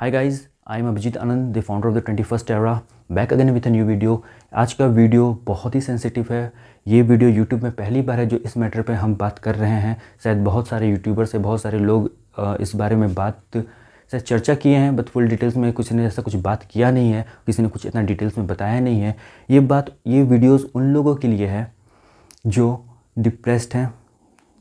hi guys I am Abhijeet Anand the founder of the twenty first era back again with a new video आज का video बहुत ही sensitive है ये video YouTube में पहली बार है जो इस मैटर पे हम बात कर रहे हैं शायद बहुत सारे यूट्यूबर से बहुत सारे लोग इस बारे में बात से चर्चा किए हैं बट फुल डिटेल्स में किसी ने ऐसा कुछ बात किया नहीं है किसी ने कुछ इतना डिटेल्स में बताया नहीं है ये बात ये वीडियोज़ उन लोगों के लिए है जो डिप्रेस्ड हैं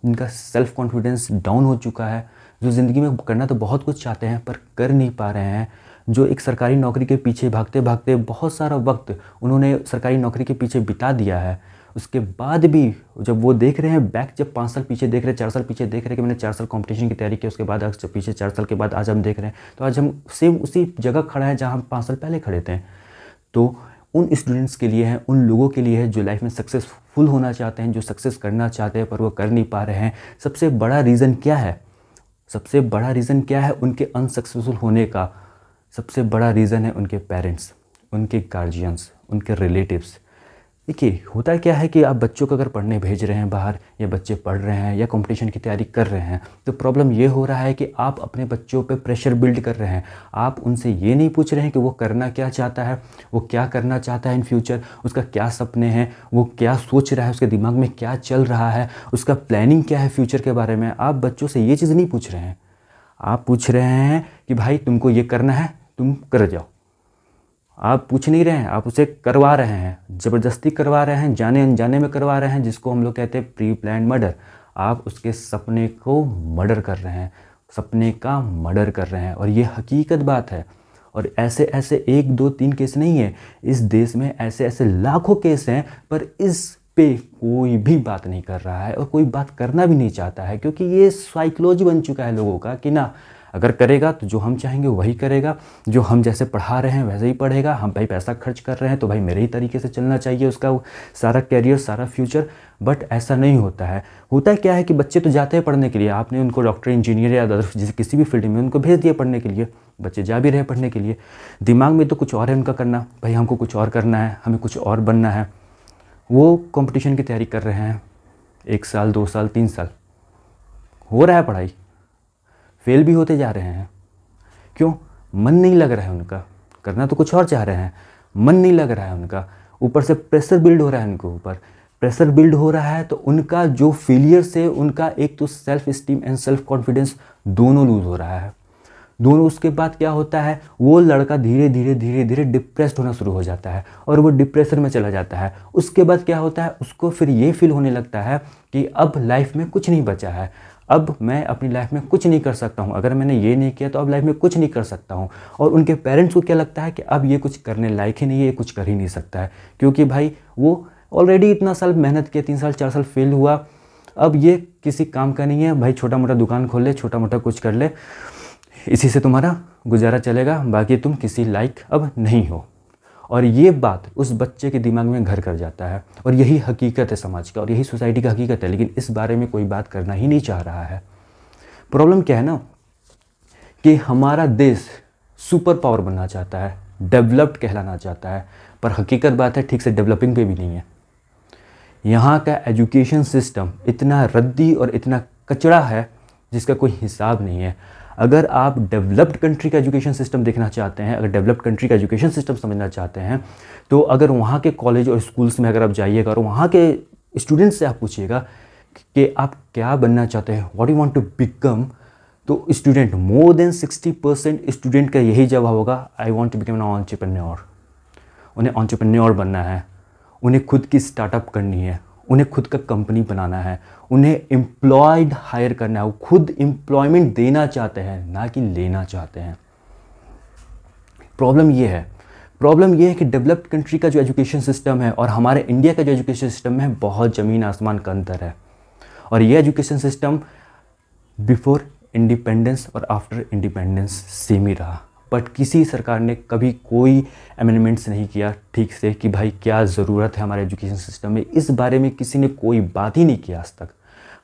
इनका सेल्फ कॉन्फिडेंस डाउन हो चुका है जो ज़िंदगी में करना तो बहुत कुछ चाहते हैं पर कर नहीं पा रहे हैं जो एक सरकारी नौकरी के पीछे भागते भागते बहुत सारा वक्त उन्होंने सरकारी नौकरी के पीछे बिता दिया है उसके बाद भी जब वो देख रहे हैं बैक जब पाँच साल पीछे देख रहे हैं चार साल पीछे देख रहे हैं कि मैंने चार साल कंपटीशन की तैयारी की उसके बाद आज पीछे चार साल के बाद आज हम देख रहे हैं तो आज हम सेम उसी जगह खड़ा है जहाँ हम पाँच साल पहले खड़े थे तो उन स्टूडेंट्स के लिए है उन लोगों के लिए है जो लाइफ में सक्सेसफुल होना चाहते हैं जो सक्सेस करना चाहते हैं पर वो कर नहीं पा रहे हैं सबसे बड़ा रीज़न क्या है सबसे बड़ा रीज़न क्या है उनके अनसक्सेसफुल होने का सबसे बड़ा रीज़न है उनके पेरेंट्स उनके गार्जियंस उनके रिलेटिव्स देखिए होता क्या है कि आप बच्चों को अगर पढ़ने भेज रहे हैं बाहर या बच्चे पढ़ रहे हैं या कंपटीशन की तैयारी कर रहे हैं तो प्रॉब्लम ये हो रहा है कि आप अपने बच्चों पे प्रेशर बिल्ड कर रहे हैं आप उनसे ये नहीं पूछ रहे हैं कि वो करना क्या चाहता है वो क्या करना चाहता है इन फ्यूचर उसका क्या सपने हैं वो क्या सोच रहा है उसके दिमाग में क्या चल रहा है उसका प्लानिंग क्या है फ्यूचर के बारे में आप बच्चों से ये चीज़ नहीं पूछ रहे हैं आप पूछ रहे हैं कि भाई तुमको ये करना है तुम कर जाओ आप पूछ नहीं रहे हैं आप उसे करवा रहे हैं ज़बरदस्ती करवा रहे हैं जाने अनजाने में करवा रहे हैं जिसको हम लोग कहते हैं प्री प्लान मर्डर आप उसके सपने को मर्डर कर रहे हैं सपने का मर्डर कर रहे हैं और ये हकीकत बात है और ऐसे ऐसे एक दो तीन केस नहीं है इस देश में ऐसे ऐसे लाखों केस हैं पर इस पे कोई भी बात नहीं कर रहा है और कोई बात करना भी नहीं चाहता है क्योंकि ये साइकोलॉजी बन चुका है लोगों का कि ना अगर करेगा तो जो हम चाहेंगे वही करेगा जो हम जैसे पढ़ा रहे हैं वैसे ही पढ़ेगा हम भाई पैसा खर्च कर रहे हैं तो भाई मेरे ही तरीके से चलना चाहिए उसका सारा कैरियर सारा फ्यूचर बट ऐसा नहीं होता है होता है क्या है कि बच्चे तो जाते हैं पढ़ने के लिए आपने उनको डॉक्टर इंजीनियर या अदर किसी भी फील्ड में उनको भेज दिया पढ़ने के लिए बच्चे जा भी रहे पढ़ने के लिए दिमाग में तो कुछ और है उनका करना भाई हमको कुछ और करना है हमें कुछ और बनना है वो कंपटीशन की तैयारी कर रहे हैं एक साल दो साल तीन साल हो रहा है पढ़ाई फेल भी होते जा रहे हैं क्यों मन नहीं लग रहा है उनका करना तो कुछ और चाह रहे हैं मन नहीं लग रहा है उनका ऊपर से प्रेशर बिल्ड हो रहा है उनके ऊपर प्रेशर बिल्ड हो रहा है तो उनका जो फेलियर से उनका एक तो self esteem and self confidence दोनों लूज हो रहा है दोनों उसके बाद क्या होता है वो लड़का धीरे धीरे धीरे धीरे डिप्रेस्ड होना शुरू हो जाता है और वो डिप्रेशन में चला जाता है उसके बाद क्या होता है उसको फिर ये फील होने लगता है कि अब लाइफ में कुछ नहीं बचा है अब मैं अपनी लाइफ में कुछ नहीं कर सकता हूँ अगर मैंने ये नहीं किया तो अब लाइफ में कुछ नहीं कर सकता हूँ और उनके पेरेंट्स को क्या लगता है कि अब ये कुछ करने लायक ही नहीं है ये कुछ कर ही नहीं सकता है क्योंकि भाई वो ऑलरेडी इतना साल मेहनत किया तीन साल चार साल फेल हुआ अब ये किसी काम का नहीं है भाई छोटा मोटा दुकान खोल ले छोटा मोटा कुछ कर ले इसी से तुम्हारा गुजारा चलेगा बाकी तुम किसी लायक अब नहीं हो और ये बात उस बच्चे के दिमाग में घर कर जाता है और यही हकीकत है समाज का और यही सोसाइटी का हकीकत है लेकिन इस बारे में कोई बात करना ही नहीं चाह रहा है प्रॉब्लम क्या है ना कि हमारा देश सुपर पावर बनना चाहता है डेवलप्ड कहलाना चाहता है पर हकीकत बात है ठीक से डेवलपिंग पे भी नहीं है यहाँ का एजुकेशन सिस्टम इतना रद्दी और इतना कचड़ा है जिसका कोई हिसाब नहीं है अगर आप डेवलप्ड कंट्री का एजुकेशन सिस्टम देखना चाहते हैं अगर डेवलप्ड कंट्री का एजुकेशन सिस्टम समझना चाहते हैं तो अगर वहाँ के कॉलेज और स्कूल्स में अगर आप जाइएगा और वहाँ के स्टूडेंट्स से आप पूछिएगा कि आप क्या बनना चाहते हैं what you want to become तो student more than sixty percent student का यही जवाब होगा I want to become an entrepreneur उन्हें ऑन्टरप्रन्योर बनना है उन्हें खुद की स्टार्टअप करनी है उन्हें खुद का कंपनी बनाना है उन्हें एम्प्लॉयड हायर करना है वो खुद एम्प्लॉयमेंट देना चाहते हैं ना कि लेना चाहते हैं प्रॉब्लम ये है प्रॉब्लम ये है कि डेवलप्ड कंट्री का जो एजुकेशन सिस्टम है और हमारे इंडिया का जो एजुकेशन सिस्टम है बहुत ज़मीन आसमान का अंतर है और ये एजुकेशन सिस्टम बिफोर इंडिपेंडेंस और आफ्टर इंडिपेंडेंस सेम ही रहा बट किसी सरकार ने कभी कोई अमेंडमेंट्स नहीं किया ठीक से कि भाई क्या ज़रूरत है हमारे एजुकेशन सिस्टम में इस बारे में किसी ने कोई बात ही नहीं किया आज तक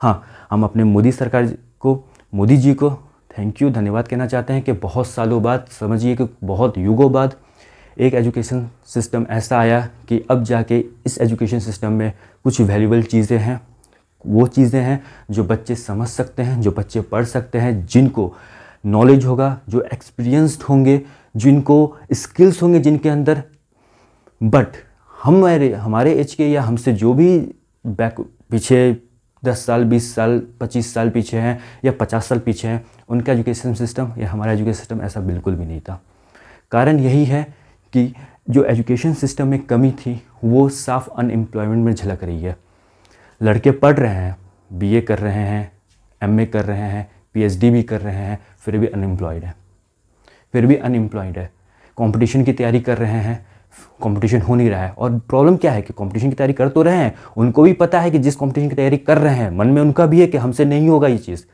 हाँ हम अपने मोदी सरकार को मोदी जी को थैंक यू धन्यवाद कहना चाहते हैं कि बहुत सालों बाद समझिए कि बहुत युगों बाद एक एजुकेशन सिस्टम ऐसा आया कि अब जाके इस एजुकेशन सिस्टम में कुछ वैल्यूबल चीज़ें हैं वो चीज़ें हैं जो बच्चे समझ सकते हैं जो बच्चे पढ़ सकते हैं जिनको नॉलेज होगा जो एक्सपीरियंस्ड होंगे जिनको स्किल्स होंगे जिनके अंदर बट हमारे हमारे एज के या हमसे जो भी बैक पीछे दस साल बीस साल पच्चीस साल पीछे हैं या पचास साल पीछे हैं उनका एजुकेशन सिस्टम या हमारा एजुकेशन सिस्टम ऐसा बिल्कुल भी नहीं था कारण यही है कि जो एजुकेशन सिस्टम में कमी थी वो साफ अनएम्प्लॉयमेंट में झलक रही है लड़के पढ़ रहे हैं बीए कर रहे हैं एमए कर रहे हैं पीएचडी भी कर रहे हैं फिर भी अनएम्प्लॉयड है फिर भी अनएम्प्लॉयड है कंपटीशन की तैयारी कर रहे हैं कंपटीशन हो नहीं रहा है और प्रॉब्लम क्या है कि कंपटीशन की तैयारी कर तो रहे हैं उनको भी पता है कि जिस कंपटीशन की तैयारी कर रहे हैं मन में उनका भी है कि हमसे नहीं होगा ये चीज़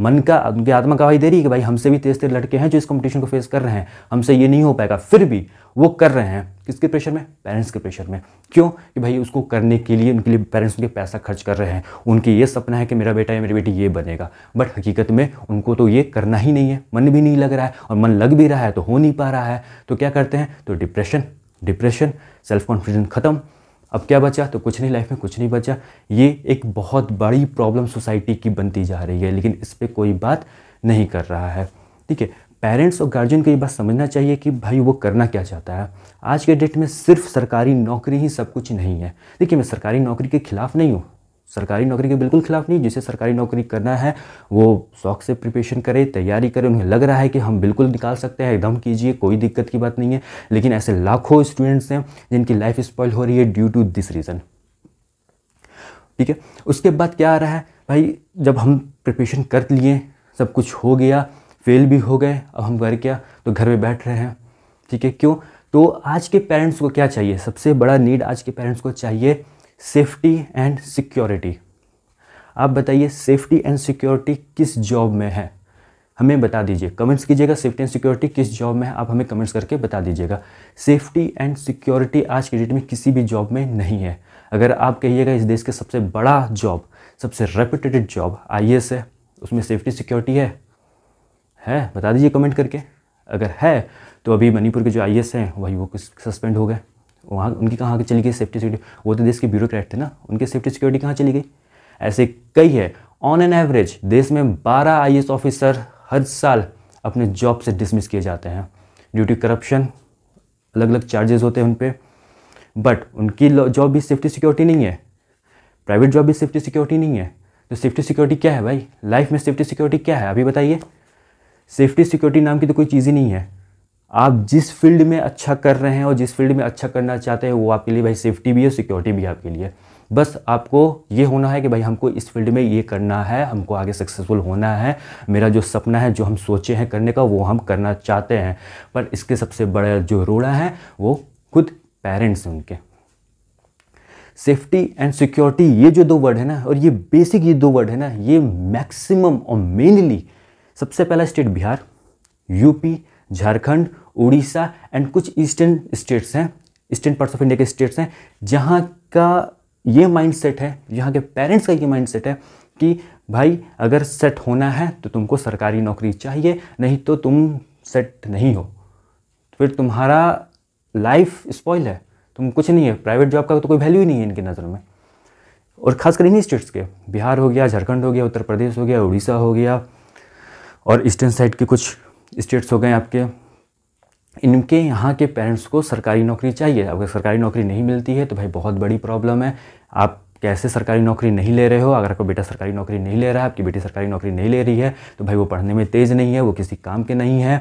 मन का उनकी आत्मा गवाही दे रही है कि भाई हमसे भी तेज तेज लड़के हैं जो इस कंपटीशन को फेस कर रहे हैं हमसे ये नहीं हो पाएगा फिर भी वो कर रहे हैं किसके प्रेशर में पेरेंट्स के प्रेशर में क्यों कि भाई उसको करने के लिए उनके लिए पेरेंट्स उनके पैसा खर्च कर रहे हैं उनके ये सपना है कि मेरा बेटा या मेरी बेटी ये बनेगा बट हकीकत में उनको तो ये करना ही नहीं है मन भी नहीं लग रहा है और मन लग भी रहा है तो हो नहीं पा रहा है तो क्या करते हैं तो डिप्रेशन डिप्रेशन सेल्फ कॉन्फिडेंस ख़त्म अब क्या बचा तो कुछ नहीं लाइफ में कुछ नहीं बचा ये एक बहुत बड़ी प्रॉब्लम सोसाइटी की बनती जा रही है लेकिन इस पर कोई बात नहीं कर रहा है ठीक है पेरेंट्स और गार्जियन को ये बात समझना चाहिए कि भाई वो करना क्या चाहता है आज के डेट में सिर्फ सरकारी नौकरी ही सब कुछ नहीं है देखिए मैं सरकारी नौकरी के खिलाफ नहीं हूँ सरकारी नौकरी के बिल्कुल खिलाफ नहीं जिसे सरकारी नौकरी करना है वो शौक से प्रिपरेशन करे तैयारी करे उन्हें लग रहा है कि हम बिल्कुल निकाल सकते हैं एकदम कीजिए कोई दिक्कत की बात नहीं है लेकिन ऐसे लाखों स्टूडेंट्स हैं जिनकी लाइफ स्पॉइल हो रही है ड्यू टू दिस रीज़न ठीक है उसके बाद क्या आ रहा है भाई जब हम प्रिपरेशन कर लिए सब कुछ हो गया फेल भी हो गए अब हम घर क्या तो घर में बैठ रहे हैं ठीक है क्यों तो आज के पेरेंट्स को क्या चाहिए सबसे बड़ा नीड आज के पेरेंट्स को चाहिए सेफ्टी एंड सिक्योरिटी आप बताइए सेफ्टी एंड सिक्योरिटी किस जॉब में है हमें बता दीजिए कमेंट्स कीजिएगा सेफ्टी एंड सिक्योरिटी किस जॉब में है आप हमें कमेंट्स करके बता दीजिएगा सेफ्टी एंड सिक्योरिटी आज के डेट में किसी भी जॉब में नहीं है अगर आप कहिएगा इस देश के सबसे बड़ा जॉब सबसे रेपुटेटेड जॉब आई है उसमें सेफ्टी सिक्योरिटी है है बता दीजिए कमेंट करके अगर है तो अभी मणिपुर के जो आई एस हैं वही वो कुछ सस्पेंड हो गए वहाँ उनकी कहाँ चली गई सेफ्टी सिक्योरिटी वो तो देश के ब्यूरोक्रेट थे ना उनकी सेफ्टी सिक्योरिटी कहाँ चली गई ऐसे कई है ऑन एन एवरेज देश में 12 आई ऑफिसर हर साल अपने जॉब से डिसमिस किए जाते हैं ड्यू टू करप्शन अलग अलग चार्जेस होते हैं उन पर बट उनकी जॉब भी सेफ्टी सिक्योरिटी नहीं है प्राइवेट जॉब भी सेफ्टी सिक्योरिटी नहीं है तो सेफ्टी सिक्योरिटी क्या है भाई लाइफ में सेफ्टी सिक्योरिटी क्या है अभी बताइए सेफ्टी सिक्योरिटी नाम की तो कोई चीज़ ही नहीं है आप जिस फील्ड में अच्छा कर रहे हैं और जिस फील्ड में अच्छा करना चाहते हैं वो आपके लिए भाई सेफ्टी भी है सिक्योरिटी भी आपके लिए बस आपको ये होना है कि भाई हमको इस फील्ड में ये करना है हमको आगे सक्सेसफुल होना है मेरा जो सपना है जो हम सोचे हैं करने का वो हम करना चाहते हैं पर इसके सबसे बड़ा जो रोड़ा है वो खुद पेरेंट्स हैं उनके सेफ्टी एंड सिक्योरिटी ये जो दो वर्ड है ना और ये बेसिक ये दो वर्ड है ना ये मैक्सिमम और मेनली सबसे पहला state Bihar UP Jharkhand Orissa and कुछ ईस्टर्न स्टेट्स हैं ईस्टर्न पार्ट्स ऑफ इंडिया के स्टेट्स हैं जहाँ का ये माइंड सेट है यहाँ के पेरेंट्स का ये माइंड सेट है कि भाई अगर सेट होना है तो तुमको सरकारी नौकरी चाहिए नहीं तो तुम सेट नहीं हो फिर तुम्हारा लाइफ स्पॉइल है तुम कुछ नहीं है प्राइवेट जॉब का तो कोई वैल्यू ही नहीं है इनकी नज़र में और खासकर इन्हीं स्टेट्स के बिहार हो गया झारखंड हो गया उत्तर प्रदेश हो गया उड़ीसा हो गया और ईस्टर्न साइड के कुछ स्टेट्स हो गए आपके इनके यहाँ के पेरेंट्स को सरकारी नौकरी चाहिए अगर सरकारी नौकरी नहीं मिलती है तो भाई बहुत बड़ी प्रॉब्लम है आप कैसे सरकारी नौकरी नहीं ले रहे हो अगर आपका बेटा सरकारी नौकरी नहीं ले रहा है आपकी बेटी सरकारी नौकरी नहीं ले रही है तो भाई वो पढ़ने में तेज़ नहीं है वो किसी काम के नहीं है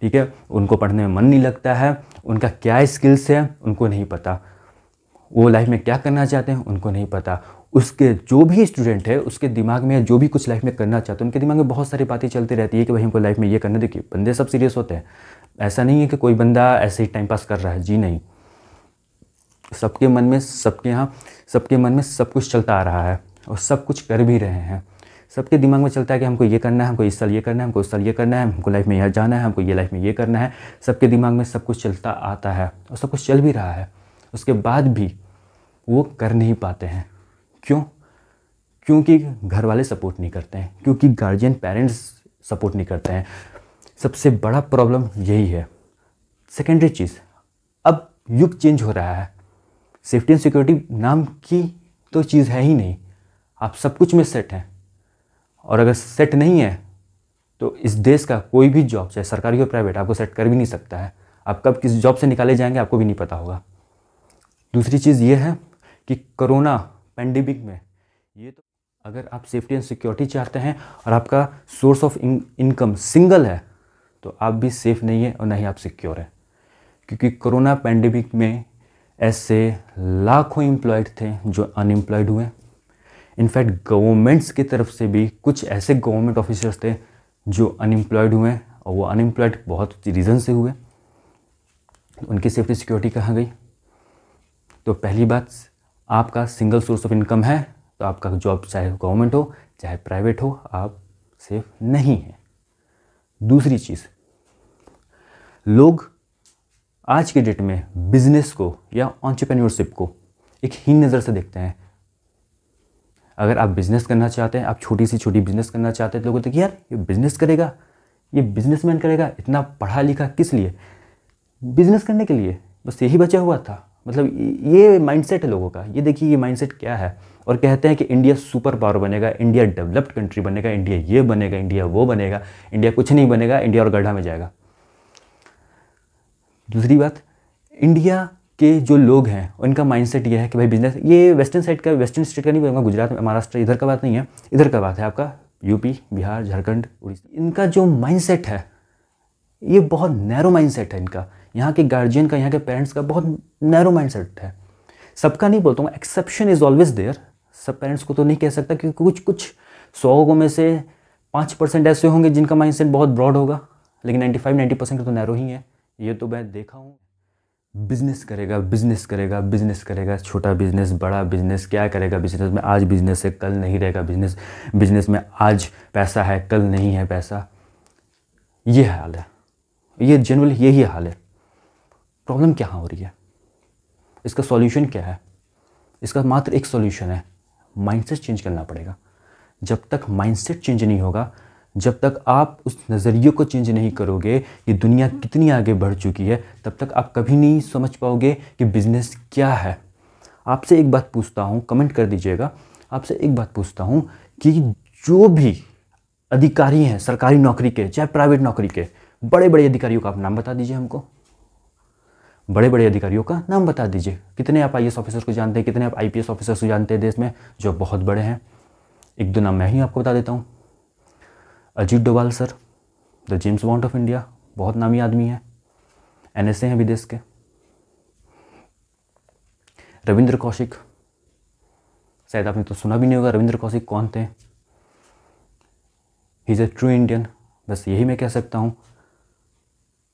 ठीक है उनको पढ़ने में मन नहीं लगता है उनका क्या स्किल्स है उनको नहीं पता वो लाइफ में क्या करना चाहते हैं उनको नहीं पता उसके जो भी स्टूडेंट है उसके दिमाग में जो भी कुछ लाइफ में करना चाहते हैं उनके दिमाग में बहुत सारी बातें चलती रहती है कि भाई हमको लाइफ में ये करना देखिए बंदे सब सीरियस होते हैं ऐसा नहीं है कि कोई बंदा ऐसे ही टाइम पास कर रहा है जी नहीं सबके मन में सबके यहाँ सबके मन में सब कुछ चलता आ रहा है और सब कुछ कर भी रहे हैं सबके दिमाग में चलता है कि हमको ये करना है हमको इस साल ये करना है हमको उस साल ये करना है हमको लाइफ में यहाँ जाना है हमको ये लाइफ में ये करना है सबके दिमाग में सब कुछ चलता आता है और सब कुछ चल भी रहा है उसके बाद भी वो कर नहीं पाते हैं क्यों क्योंकि घर वाले सपोर्ट नहीं करते हैं क्योंकि गार्जियन पेरेंट्स सपोर्ट नहीं करते हैं सबसे बड़ा प्रॉब्लम यही है सेकेंडरी चीज़ अब युग चेंज हो रहा है सेफ्टी एंड सिक्योरिटी नाम की तो चीज़ है ही नहीं आप सब कुछ में सेट हैं और अगर सेट नहीं है तो इस देश का कोई भी जॉब चाहे सरकारी हो प्राइवेट आपको सेट कर भी नहीं सकता है आप कब किस जॉब से निकाले जाएंगे आपको भी नहीं पता होगा दूसरी चीज़ ये है कि कोरोना पेंडेमिक में ये तो अगर आप सेफ्टी एंड सिक्योरिटी चाहते हैं और आपका सोर्स ऑफ इनकम सिंगल है तो आप भी सेफ़ नहीं है और ना ही आप सिक्योर हैं क्योंकि कोरोना पैंडमिक में ऐसे लाखों एम्प्लॉयड थे जो अनएम्प्लॉयड हुए इनफैक्ट गवर्नमेंट्स की तरफ से भी कुछ ऐसे गवर्नमेंट ऑफिसर्स थे जो अनएम्प्लॉयड हुए और वो अनएम्प्लॉयड बहुत रीज़न से हुए उनकी सेफ्टी सिक्योरिटी कहाँ गई तो पहली बात आपका सिंगल सोर्स ऑफ इनकम है तो आपका जॉब चाहे गवर्नमेंट हो चाहे प्राइवेट हो आप सेफ नहीं हैं दूसरी चीज़ लोग आज के डेट में बिजनेस को या ऑन्टरप्रेन्योरशिप को एक हीन नज़र से देखते हैं अगर आप बिज़नेस करना चाहते हैं आप छोटी सी छोटी बिज़नेस करना चाहते हैं तो लोगों कि यार ये बिज़नेस करेगा ये बिजनेसमैन करेगा इतना पढ़ा लिखा किस लिए बिजनेस करने के लिए बस यही बचा हुआ था मतलब ये माइंडसेट है लोगों का ये देखिए ये माइंडसेट क्या है और कहते हैं कि इंडिया सुपर पावर बनेगा इंडिया डेवलप्ड कंट्री बनेगा इंडिया ये बनेगा इंडिया वो बनेगा इंडिया कुछ नहीं बनेगा इंडिया और गढ़ा में जाएगा दूसरी बात इंडिया के जो लोग हैं उनका माइंडसेट ये है कि भाई बिजनेस ये वेस्टर्न साइड का वेस्टर्न स्टेट का नहीं बनेगा गुजरात में महाराष्ट्र इधर का बात नहीं है इधर का बात है आपका यूपी बिहार झारखंड उड़ीसा इनका जो माइंडसेट है ये बहुत नैरो माइंड सेट है इनका यहाँ के गार्जियन का यहाँ के पेरेंट्स का बहुत नैरो माइंड सेट है सबका नहीं बोलता हूँ एक्सेप्शन इज़ ऑलवेज देयर सब पेरेंट्स को तो नहीं कह सकता क्योंकि कुछ कुछ सौ में से पाँच परसेंट ऐसे होंगे जिनका माइंड सेट बहुत ब्रॉड होगा लेकिन नाइन्टी फाइव नाइन्टी परसेंट तो नैरो ही है ये तो मैं देखा हूँ बिजनेस करेगा बिजनेस करेगा बिजनेस करेगा छोटा बिजनेस बड़ा बिजनेस क्या करेगा बिजनेस में आज बिजनेस है कल नहीं रहेगा बिजनेस बिजनेस में आज पैसा है कल नहीं है पैसा ये हाल है ये जनरल यही हाल है प्रॉब्लम क्या हो रही है इसका सॉल्यूशन क्या है इसका मात्र एक सॉल्यूशन है माइंडसेट चेंज करना पड़ेगा जब तक माइंडसेट चेंज नहीं होगा जब तक आप उस नज़रिए को चेंज नहीं करोगे ये दुनिया कितनी आगे बढ़ चुकी है तब तक आप कभी नहीं समझ पाओगे कि बिज़नेस क्या है आपसे एक बात पूछता हूँ कमेंट कर दीजिएगा आपसे एक बात पूछता हूँ कि जो भी अधिकारी हैं सरकारी नौकरी के चाहे प्राइवेट नौकरी के बड़े बड़े अधिकारियों का आप नाम बता दीजिए हमको बड़े बड़े अधिकारियों का नाम बता दीजिए कितने आप आई ऑफिसर को जानते हैं कितने आप आई ऑफिसर्स को जानते हैं देश में जो बहुत बड़े हैं एक दो नाम मैं ही आपको बता देता हूँ Ajit Doval sir the James Bond of India बहुत नामी आदमी है एन एस हैं विदेश के रविंद्र कौशिक शायद आपने तो सुना भी नहीं होगा रविंद्र कौशिक कौन थे he is a true Indian बस यही मैं कह सकता हूँ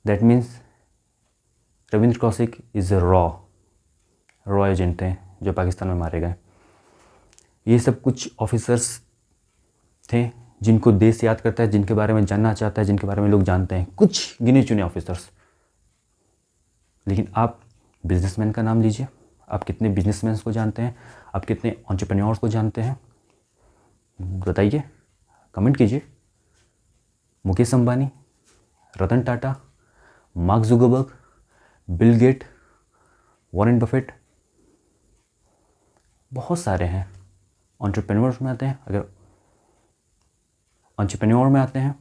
that means Ravindra Kaushik is a raw raw agent हैं जो पाकिस्तान में मारे गए ये सब कुछ ऑफिसर्स थे जिनको देश याद करता है जिनके बारे में जानना चाहता है जिनके बारे में लोग जानते हैं कुछ गिने चुने ऑफिसर्स लेकिन आप बिजनेसमैन का नाम लीजिए आप कितने बिजनेसमैन को जानते हैं आप कितने ऑन्टरप्रेन्योर्स को जानते हैं बताइए कमेंट कीजिए Mukesh Ambani Ratan Tata Mark Zuckerberg Bill Gate Warren Buffett बहुत सारे हैं ऑन्टरप्रेन्योर्स में आते हैं अगर ऑन्टरप्रेन्योर में आते हैं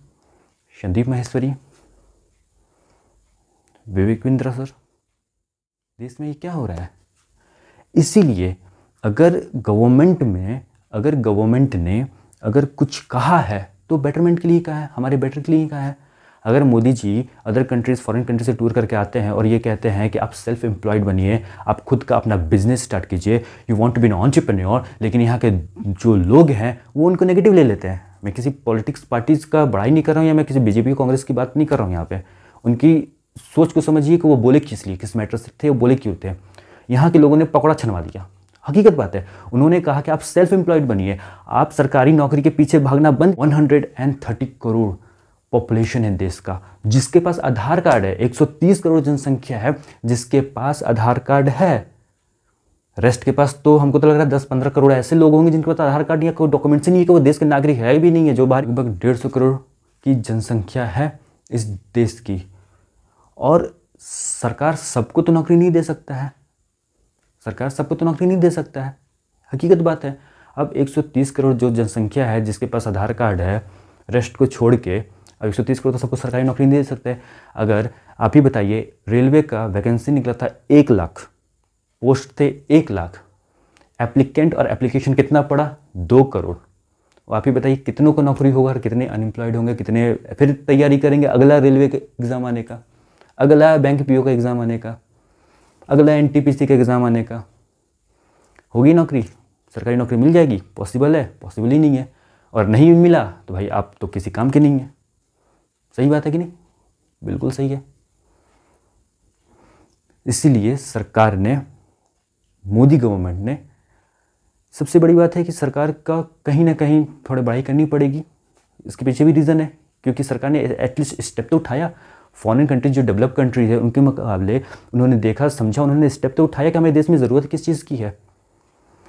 संदीप महेश्वरी विवेक बिंद्रा सर देश में ये क्या हो रहा है इसीलिए अगर गवर्नमेंट में अगर गवर्नमेंट ने अगर कुछ कहा है तो बेटरमेंट के लिए कहा है हमारे बेटर के लिए कहा है अगर Modi ji other countries foreign country से टूर करके आते हैं और ये कहते हैं कि आप सेल्फ एम्प्लॉयड बनिए आप खुद का अपना बिजनेस स्टार्ट कीजिए you want to be an entrepreneur लेकिन यहाँ के जो लोग हैं वो उनको नेगेटिव ले लेते हैं मैं किसी पॉलिटिक्स पार्टीज़ का बढ़ाई नहीं कर रहा हूँ या मैं किसी बीजेपी कांग्रेस की बात नहीं कर रहा हूँ यहाँ पर उनकी सोच को समझिए कि वो बोले किस लिए किस मैटर से थे वो बोले क्यों थे यहाँ के लोगों ने पकौड़ा छनवा दिया हकीकत बात है उन्होंने कहा कि आप सेल्फ एम्प्लॉयड बनिए आप सरकारी नौकरी के पीछे भागना बंद वन करोड़ पॉपुलेशन है देश का जिसके पास आधार कार्ड है 130 करोड़ जनसंख्या है जिसके पास आधार कार्ड है रेस्ट के पास तो हमको तो लग रहा है दस पंद्रह करोड़ ऐसे लोग होंगे जिनके पास आधार कार्ड या कोई डॉक्यूमेंट्स नहीं है कि वो देश के नागरिक है भी नहीं है जो बाहर लगभग डेढ़ सौ करोड़ की जनसंख्या है इस देश की और सरकार सबको तो नौकरी नहीं दे सकता है सरकार सबको तो नौकरी नहीं दे सकता है हकीकत बात है अब 130 करोड़ जो जनसंख्या है जिसके पास आधार कार्ड है रेस्ट को छोड़ के अब एक सौ तीस करोड़ तो सबको सरकारी नौकरी नहीं दे सकते अगर आप ही बताइए रेलवे का वैकेंसी निकला था एक लाख पोस्ट थे एक लाख एप्लीकेंट और एप्लीकेशन कितना पड़ा दो करोड़ और आप ही बताइए कितनों को नौकरी होगा और कितने अनएम्प्लॉयड होंगे कितने फिर तैयारी करेंगे अगला रेलवे के एग्ज़ाम आने का अगला बैंक पी का एग्ज़ाम आने का अगला एन का एग्ज़ाम आने का होगी नौकरी सरकारी नौकरी मिल जाएगी पॉसिबल है पॉसिबल ही नहीं है और नहीं मिला तो भाई आप तो किसी काम के नहीं हैं सही बात है कि नहीं बिल्कुल सही है इसीलिए सरकार ने मोदी गवर्नमेंट ने सबसे बड़ी बात है कि सरकार का कहीं ना कहीं थोड़ी बढ़ाई करनी पड़ेगी इसके पीछे भी रीज़न है क्योंकि सरकार ने एटलीस्ट स्टेप तो उठाया फॉरेन कंट्रीज जो डेवलप कंट्रीज है उनके मुकाबले उन्होंने देखा समझा उन्होंने स्टेप तो उठाया कि हमारे देश में ज़रूरत किस चीज़ की है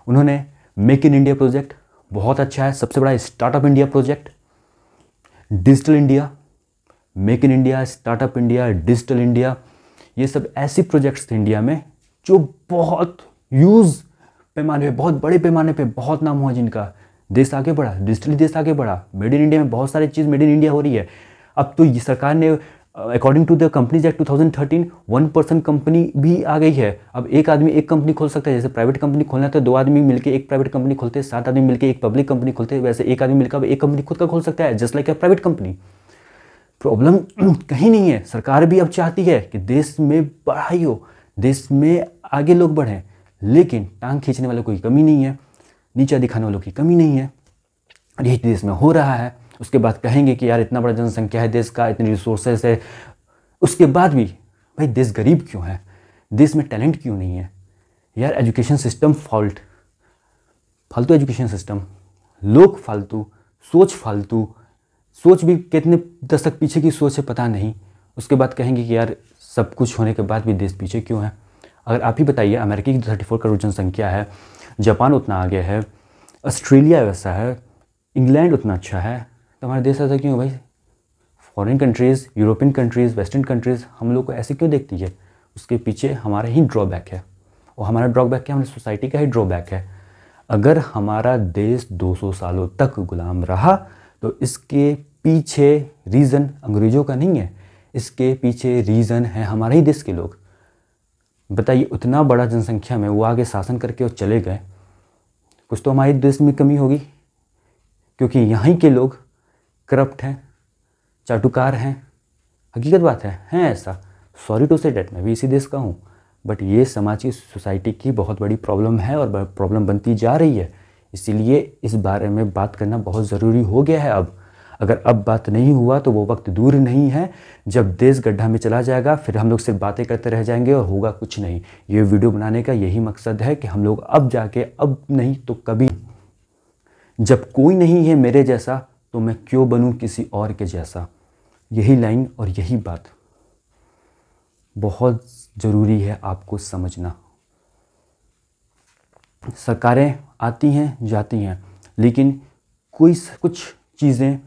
उन्होंने मेक इन इंडिया प्रोजेक्ट बहुत अच्छा है सबसे बड़ा startup India project digital India make in India startup India digital India ये सब ऐसे प्रोजेक्ट्स थे इंडिया में जो बहुत यूज़ पैमाने पे बहुत बड़े पैमाने पे बहुत नाम हुआ जिनका देश आगे बढ़ा डिजिटली देश आगे बढ़ा मेड इन इंडिया में बहुत सारी चीज़ मेड इन इंडिया हो रही है अब तो ये सरकार ने according to the companies act 2013 one person company भी आ गई है अब एक आदमी एक कंपनी खोल सकता है जैसे प्राइवेट कंपनी खोलना है तो दो आदमी मिलकर एक प्राइवेट कंपनी खोलते हैं सात आदमी मिलकर एक पब्लिक कंपनी खोलते हैं वैसे एक आदमी मिलकर अब एक कंपनी खुद का खोल सकता है just like a private company problem कहीं नहीं है सरकार भी अब चाहती है कि देश में बढ़ाई हो देश में आगे लोग बढ़ें लेकिन टांग खींचने वालों की कमी नहीं है नीचा दिखाने वालों की कमी नहीं है और यही देश में हो रहा है उसके बाद कहेंगे कि यार इतना बड़ा जनसंख्या है देश का इतने रिसोर्सेस है उसके बाद भी भाई देश गरीब क्यों है देश में टैलेंट क्यों नहीं है यार एजुकेशन सिस्टम फॉल्ट फालतू एजुकेशन सिस्टम लोग फालतू सोच फालतू सोच भी कितने दशक पीछे की सोच है पता नहीं उसके बाद कहेंगे कि यार सब कुछ होने के बाद भी देश पीछे क्यों है अगर आप ही बताइए अमेरिकी की थर्टी फोर करोड़ जनसंख्या है जापान उतना आगे है ऑस्ट्रेलिया वैसा है इंग्लैंड उतना अच्छा है तो हमारा देश ऐसा क्यों भाई foreign countries European countries western countries हम लोग को ऐसे क्यों देखती है उसके पीछे हमारा ही ड्रॉबैक है और हमारा ड्रॉबैक क्या हमारी सोसाइटी का ही ड्रॉबैक है अगर हमारा देश 200 सालों तक गुलाम रहा तो इसके पीछे रीज़न अंग्रेज़ों का नहीं है इसके पीछे रीज़न है हमारे ही देश के लोग बताइए उतना बड़ा जनसंख्या में वो आगे शासन करके और चले गए कुछ तो हमारे देश में कमी होगी क्योंकि यहीं के लोग करप्ट हैं चाटुकार हैं हकीकत बात है हैं ऐसा सॉरी टू से डेट मैं भी इसी देश का हूँ बट ये समाज की सोसाइटी की बहुत बड़ी प्रॉब्लम है और प्रॉब्लम बनती जा रही है इसलिए इस बारे में बात करना बहुत ज़रूरी हो गया है अब अगर अब बात नहीं हुआ तो वो वक्त दूर नहीं है जब देश गड्ढा में चला जाएगा फिर हम लोग सिर्फ बातें करते रह जाएंगे और होगा कुछ नहीं ये वीडियो बनाने का यही मकसद है कि हम लोग अब जाके अब नहीं तो कभी जब कोई नहीं है मेरे जैसा तो मैं क्यों बनूं किसी और के जैसा यही लाइन और यही बात बहुत ज़रूरी है आपको समझना सरकारें आती हैं जाती हैं लेकिन कोई कुछ चीज़ें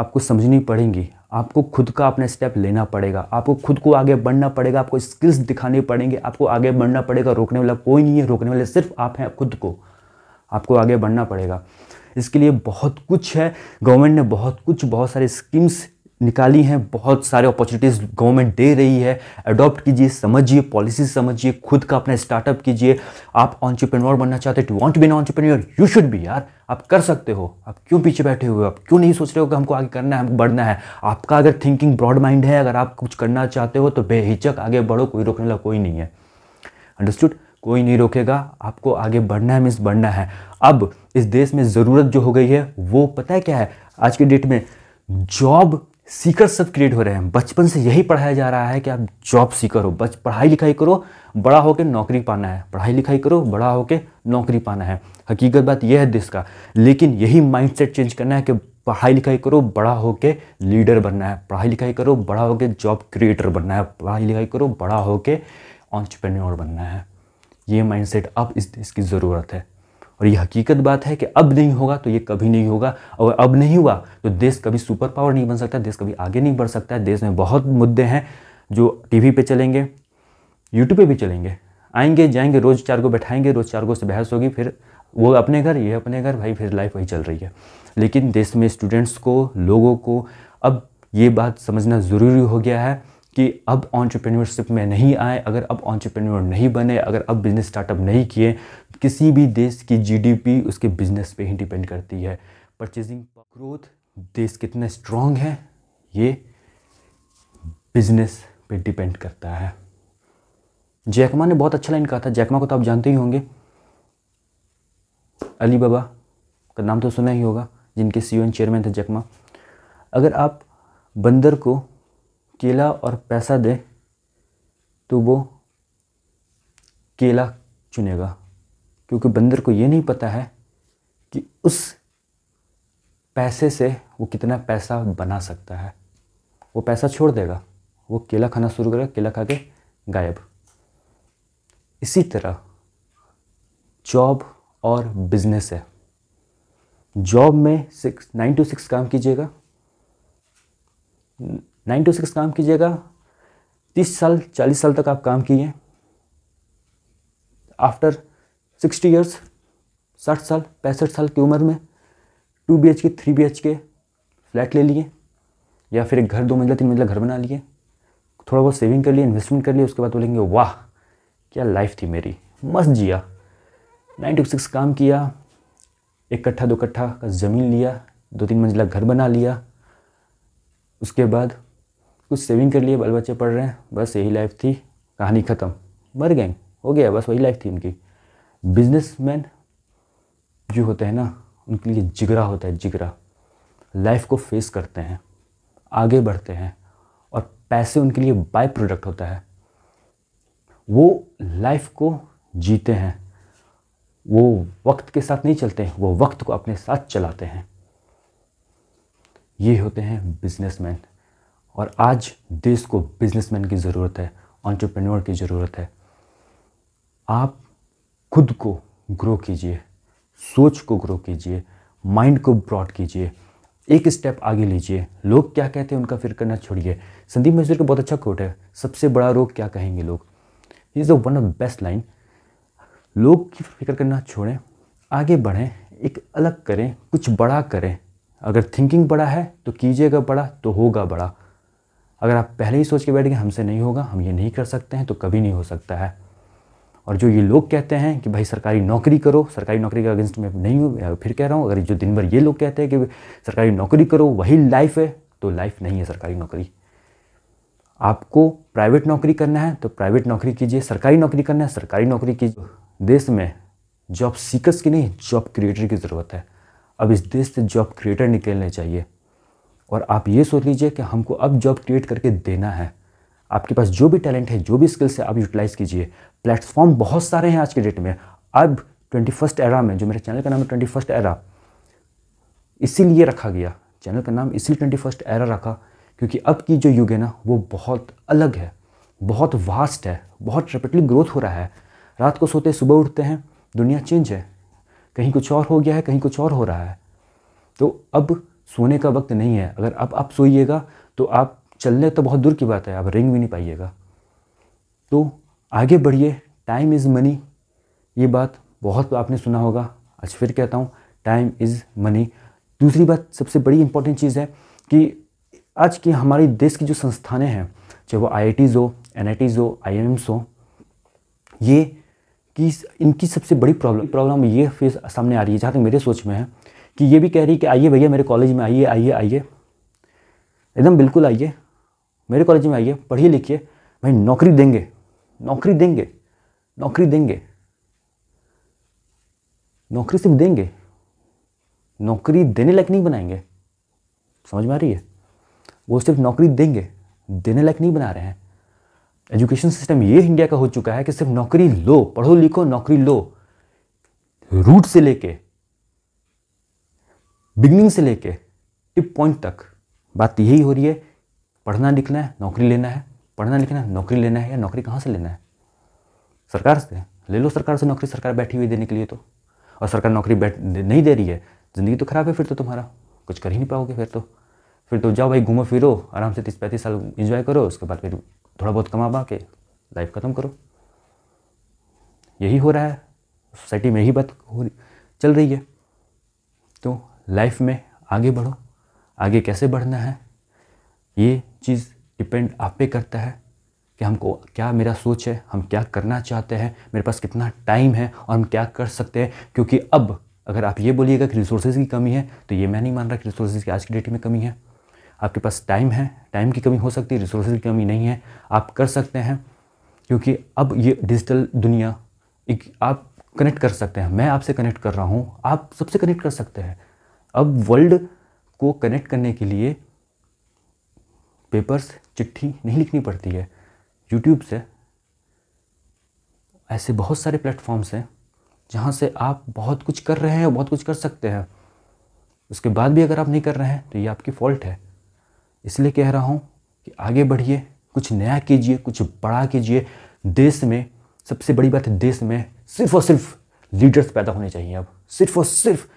आपको समझनी पड़ेंगी आपको खुद का अपना स्टेप लेना पड़ेगा आपको खुद को आगे बढ़ना पड़ेगा आपको स्किल्स दिखाने पड़ेंगे आपको आगे बढ़ना पड़ेगा रोकने वाला कोई नहीं है रोकने वाले सिर्फ आप हैं खुद को आपको आगे बढ़ना पड़ेगा इसके लिए बहुत कुछ है गवर्नमेंट ने बहुत कुछ बहुत सारे स्कीम्स निकाली हैं बहुत सारे अपॉर्चुनिटीज़ गवर्नमेंट दे रही है अडॉप्ट कीजिए समझिए पॉलिसी समझिए खुद का अपना स्टार्टअप कीजिए आप ऑन्टरप्रेन्योर बनना चाहते to want be an entrepreneur you should be यार आप कर सकते हो आप क्यों पीछे बैठे हुए हो आप क्यों नहीं सोच रहे हो कि हमको आगे करना है हमको बढ़ना है आपका अगर थिंकिंग ब्रॉड माइंड है अगर आप कुछ करना चाहते हो तो बेहिचक आगे बढ़ो कोई रोकने वाला कोई नहीं है अंडरस्टूड कोई नहीं रोकेगा आपको आगे बढ़ना है मीन्स बढ़ना है अब इस देश में ज़रूरत जो हो गई है वो पता है क्या है आज के डेट में जॉब सीकर सब क्रिएट हो रहे हैं बचपन से यही पढ़ाया जा रहा है कि आप जॉब सीकर हो बच पढ़ाई लिखाई करो बड़ा होकर नौकरी पाना है पढ़ाई लिखाई करो बड़ा होकर नौकरी पाना है हकीकत बात यह है देश का लेकिन यही माइंडसेट चेंज करना है कि पढ़ाई लिखाई करो बड़ा होके लीडर बनना है पढ़ाई लिखाई करो बड़ा होकर जॉब क्रिएटर बनना है पढ़ाई लिखाई करो बड़ा होके ऑन्टरप्रेन्योर बनना है ये माइंडसेट अब इस देश की ज़रूरत है और ये हकीकत बात है कि अब नहीं होगा तो ये कभी नहीं होगा और अब नहीं हुआ तो देश कभी सुपर पावर नहीं बन सकता देश कभी आगे नहीं बढ़ सकता है देश में बहुत मुद्दे हैं जो टीवी पे चलेंगे यूट्यूब पे भी चलेंगे आएंगे जाएंगे रोज़ चार को बैठाएंगे रोज़ चार को से बहस होगी फिर वो अपने घर ये अपने घर भाई फिर लाइफ वही चल रही है लेकिन देश में स्टूडेंट्स को लोगों को अब ये बात समझना ज़रूरी हो गया है कि अब ऑन्टरप्रेन्योरशिप में नहीं आए अगर अब ऑन्टरप्रेन्योर नहीं बने अगर अब बिजनेस स्टार्टअप नहीं किए किसी भी देश की जीडीपी उसके बिजनेस पे ही डिपेंड करती है परचेजिंग ग्रोथ देश कितना स्ट्रांग है ये बिजनेस पे डिपेंड करता है जैकमा ने बहुत अच्छा लाइन कहा था जैकमा को तो आप जानते ही होंगे अली बाबा का नाम तो सुना ही होगा जिनके सी एंड चेयरमैन थे जैकमा अगर आप बंदर को केला और पैसा दें तो वो केला चुनेगा क्योंकि बंदर को ये नहीं पता है कि उस पैसे से वो कितना पैसा बना सकता है वो पैसा छोड़ देगा वो केला खाना शुरू करेगा केला खा के गायब इसी तरह जॉब और बिजनेस है जॉब में सिक्स नाइन टू सिक्स काम कीजिएगा नाइन टू सिक्स काम कीजिएगा तीस साल चालीस साल तक आप काम किए आफ्टर सिक्सटी ईयर्स साठ साल पैंसठ साल की उम्र में two B H K three B H K flat ले लिए या फिर एक घर दो मंजिला तीन मंजिला घर बना लिए थोड़ा बहुत सेविंग कर लिए इन्वेस्टमेंट कर लिए उसके बाद बोलेंगे वाह क्या लाइफ थी मेरी मस्त जिया नाइन टू सिक्स काम किया एक कट्ठा दो कट्ठा का ज़मीन लिया दो तीन मंजिला घर बना लिया उसके बाद कुछ सेविंग कर लिए बाल बच्चे पढ़ रहे हैं बस यही लाइफ थी कहानी ख़त्म मर गए हो गया बस वही लाइफ थी उनकी बिजनेसमैन जो होते हैं ना उनके लिए जिगरा होता है जिगरा लाइफ को फेस करते हैं आगे बढ़ते हैं और पैसे उनके लिए बाय प्रोडक्ट होता है वो लाइफ को जीते हैं वो वक्त के साथ नहीं चलते हैं वो वक्त को अपने साथ चलाते हैं ये होते हैं बिजनेसमैन और आज देश को बिजनेसमैन की ज़रूरत है ऑन्टरप्रेन्योर की ज़रूरत है आप खुद को ग्रो कीजिए सोच को ग्रो कीजिए माइंड को ब्रॉड कीजिए एक स्टेप आगे लीजिए लोग क्या कहते हैं उनका फिर करना छोड़िए संदीप मजदूर का बहुत अच्छा कोट है सबसे बड़ा रोग क्या कहेंगे लोग is the one of best line लोग की फिक्र करना छोड़ें आगे बढ़ें एक अलग करें कुछ बड़ा करें अगर थिंकिंग बड़ा है तो कीजिएगा बड़ा तो होगा बड़ा अगर आप पहले ही सोच के बैठ गए हमसे नहीं होगा हम ये नहीं कर सकते हैं तो कभी नहीं हो सकता है और जो ये लोग कहते हैं कि भाई सरकारी नौकरी करो सरकारी नौकरी के अगेंस्ट में नहीं हूँ फिर कह रहा हूँ अगर जो दिन भर ये लोग कहते हैं कि सरकारी नौकरी करो वही लाइफ है तो लाइफ नहीं है सरकारी नौकरी आपको प्राइवेट नौकरी करना है तो प्राइवेट नौकरी कीजिए सरकारी नौकरी करना है सरकारी नौकरी कीजिए देश में जॉब सीकर्स की नहीं जॉब क्रिएटर की ज़रूरत है अब इस देश से जॉब क्रिएटर निकलने चाहिए और आप ये सोच लीजिए कि हमको अब जॉब क्रिएट करके देना है आपके पास जो भी टैलेंट है जो भी स्किल्स है आप यूटिलाइज़ कीजिए प्लेटफॉर्म बहुत सारे हैं आज के डेट में अब ट्वेंटी फर्स्ट एरा में जो मेरे चैनल का नाम है ट्वेंटी फर्स्ट एरा इसीलिए रखा गया चैनल का नाम इसीलिए ट्वेंटी फर्स्ट एरा रखा क्योंकि अब की जो युग है ना वो बहुत अलग है बहुत वास्ट है बहुत रेपिडली ग्रोथ हो रहा है रात को सोते सुबह उठते हैं दुनिया चेंज है कहीं कुछ और हो गया है कहीं कुछ और हो रहा है तो अब सोने का वक्त नहीं है अगर अब आप सोइएगा तो आप चलने तो बहुत दूर की बात है आप रिंग भी नहीं पाइएगा तो आगे बढ़िए टाइम इज़ मनी ये बात बहुत आपने सुना होगा आज फिर कहता हूँ टाइम इज़ मनी दूसरी बात सबसे बड़ी इंपॉर्टेंट चीज़ है कि आज की हमारे देश की जो संस्थानें हैं चाहे वो आई हो एन हो आई हो ये कि इनकी सबसे बड़ी प्रॉब्लम प्रॉब्लम ये फेस सामने आ रही है जहाँ तक मेरे सोच में है कि ये भी कह रही है कि आइए भैया मेरे कॉलेज में आइए आइए आइए एकदम बिल्कुल आइए मेरे कॉलेज में आइए पढ़िए लिखिए भाई नौकरी देंगे नौकरी देंगे नौकरी देंगे नौकरी सिर्फ देंगे नौकरी देने लायक नहीं बनाएंगे समझ में आ रही है वो सिर्फ नौकरी देंगे देने लायक नहीं बना रहे हैं एजुकेशन सिस्टम ये इंडिया का हो चुका है कि सिर्फ नौकरी लो पढ़ो लिखो नौकरी लो रूट से लेके बिगनिंग से लेके टिप पॉइंट तक बात यही हो रही है पढ़ना लिखना है नौकरी लेना है पढ़ना लिखना है नौकरी लेना है या नौकरी कहाँ से लेना है सरकार से ले लो सरकार से नौकरी सरकार बैठी हुई देने के लिए तो और सरकार नौकरी बैठ नहीं दे रही है ज़िंदगी तो खराब है फिर तो तुम्हारा कुछ कर ही नहीं पाओगे फिर तो फिर तो जाओ भाई घूमो फिरो आराम से तीस पैंतीस साल इंजॉय करो उसके बाद फिर थोड़ा बहुत कमा पा के लाइफ ख़त्म करो यही हो रहा है सोसाइटी में यही बात हो रही चल रही है तो लाइफ में आगे बढ़ो आगे कैसे बढ़ना है ये चीज़ डिपेंड आप पे करता है कि हमको क्या मेरा सोच है हम क्या करना चाहते हैं मेरे पास कितना टाइम है और हम क्या कर सकते हैं क्योंकि अब अगर आप ये बोलिएगा कि रिसोर्सेज की कमी है तो ये मैं नहीं मान रहा कि रिसोर्सेज की आज की डेट में कमी है आपके पास टाइम है टाइम की कमी हो सकती है रिसोर्सेज की कमी नहीं है आप कर सकते हैं क्योंकि अब ये डिजिटल दुनिया एक आप कनेक्ट कर सकते हैं मैं आपसे कनेक्ट कर रहा हूँ आप सबसे कनेक्ट कर सकते हैं अब वर्ल्ड को कनेक्ट करने के लिए पेपर्स चिट्ठी नहीं लिखनी पड़ती है यूट्यूब से ऐसे बहुत सारे प्लेटफॉर्म्स हैं जहाँ से आप बहुत कुछ कर रहे हैं बहुत कुछ कर सकते हैं उसके बाद भी अगर आप नहीं कर रहे हैं तो ये आपकी फॉल्ट है इसलिए कह रहा हूँ कि आगे बढ़िए कुछ नया कीजिए कुछ बड़ा कीजिए देश में सबसे बड़ी बात है देश में सिर्फ और सिर्फ लीडर्स पैदा होने चाहिए अब सिर्फ और सिर्फ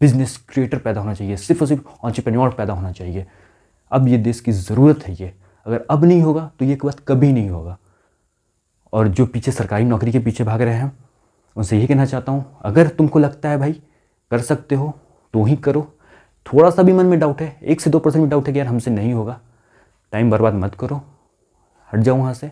बिजनेस क्रिएटर पैदा होना चाहिए सिर्फ और सिर्फ ऑन्टरप्रेन्योर पैदा होना चाहिए अब ये देश की ज़रूरत है ये अगर अब नहीं होगा तो ये वक्त कभी नहीं होगा और जो पीछे सरकारी नौकरी के पीछे भाग रहे हैं उनसे यही कहना चाहता हूँ अगर तुमको लगता है भाई कर सकते हो तो ही करो थोड़ा सा भी मन में डाउट है एक से दो परसेंट में डाउट है कि यार हमसे नहीं होगा टाइम बर्बाद मत करो हट जाओ वहाँ से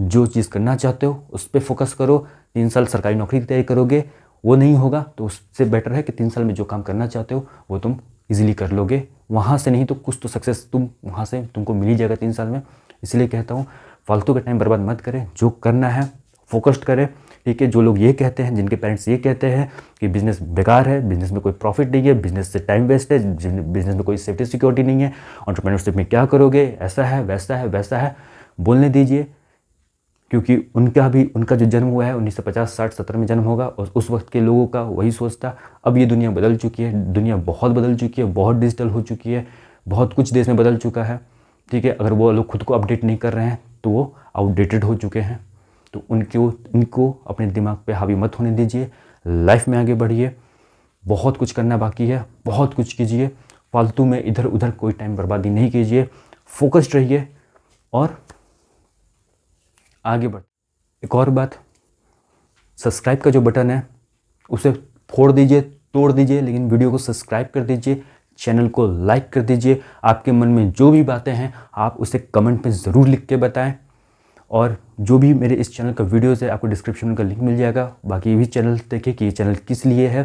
जो चीज़ करना चाहते हो उस पर फोकस करो तीन साल सरकारी नौकरी की तैयारी करोगे वो नहीं होगा तो उससे बेटर है कि तीन साल में जो काम करना चाहते हो वो तुम इजीली कर लोगे वहाँ से नहीं तो कुछ तो सक्सेस तुम वहाँ से तुमको मिल ही जाएगा तीन साल में इसलिए कहता हूँ फालतू का टाइम बर्बाद मत करें जो करना है फोकस्ड करें ठीक है जो लोग ये कहते हैं जिनके पेरेंट्स ये कहते हैं कि बिज़नेस बेकार है बिज़नेस में कोई प्रॉफिट नहीं है बिज़नेस से टाइम वेस्ट है बिज़नेस में कोई सेफ्टी सिक्योरिटी नहीं है ऑन्टरप्रेनरशिप में क्या करोगे ऐसा है वैसा है वैसा है बोलने दीजिए क्योंकि उनका भी उनका जो जन्म हुआ है 1950 60 70 में जन्म होगा और उस वक्त के लोगों का वही सोचता अब ये दुनिया बदल चुकी है दुनिया बहुत बदल चुकी है बहुत डिजिटल हो चुकी है बहुत कुछ देश में बदल चुका है ठीक है अगर वो लोग खुद को अपडेट नहीं कर रहे हैं तो वो आउटडेटेड हो चुके हैं तो उनको उनको अपने दिमाग पर हावी मत होने दीजिए लाइफ में आगे बढ़िए बहुत कुछ करना बाकी है बहुत कुछ कीजिए फालतू में इधर उधर कोई टाइम बर्बादी नहीं कीजिए फोकस्ड रहिए और आगे बढ़ एक और बात सब्सक्राइब का जो बटन है उसे फोड़ दीजिए तोड़ दीजिए लेकिन वीडियो को सब्सक्राइब कर दीजिए चैनल को लाइक कर दीजिए आपके मन में जो भी बातें हैं आप उसे कमेंट में ज़रूर लिख के बताएं और जो भी मेरे इस चैनल का वीडियोज़ है आपको डिस्क्रिप्शन में का लिंक मिल जाएगा बाकी ये भी चैनल देखिए कि ये चैनल किस लिए है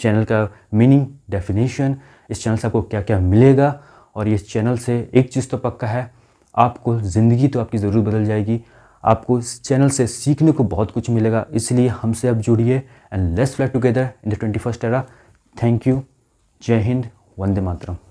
चैनल का मीनिंग डेफिनेशन इस चैनल से आपको क्या क्या मिलेगा और इस चैनल से एक चीज़ तो पक्का है आपको ज़िंदगी तो आपकी ज़रूर बदल जाएगी आपको इस चैनल से सीखने को बहुत कुछ मिलेगा इसलिए हमसे आप जुड़िए and let's fly together in the twenty first era thank you जय हिंद वंदे मातरम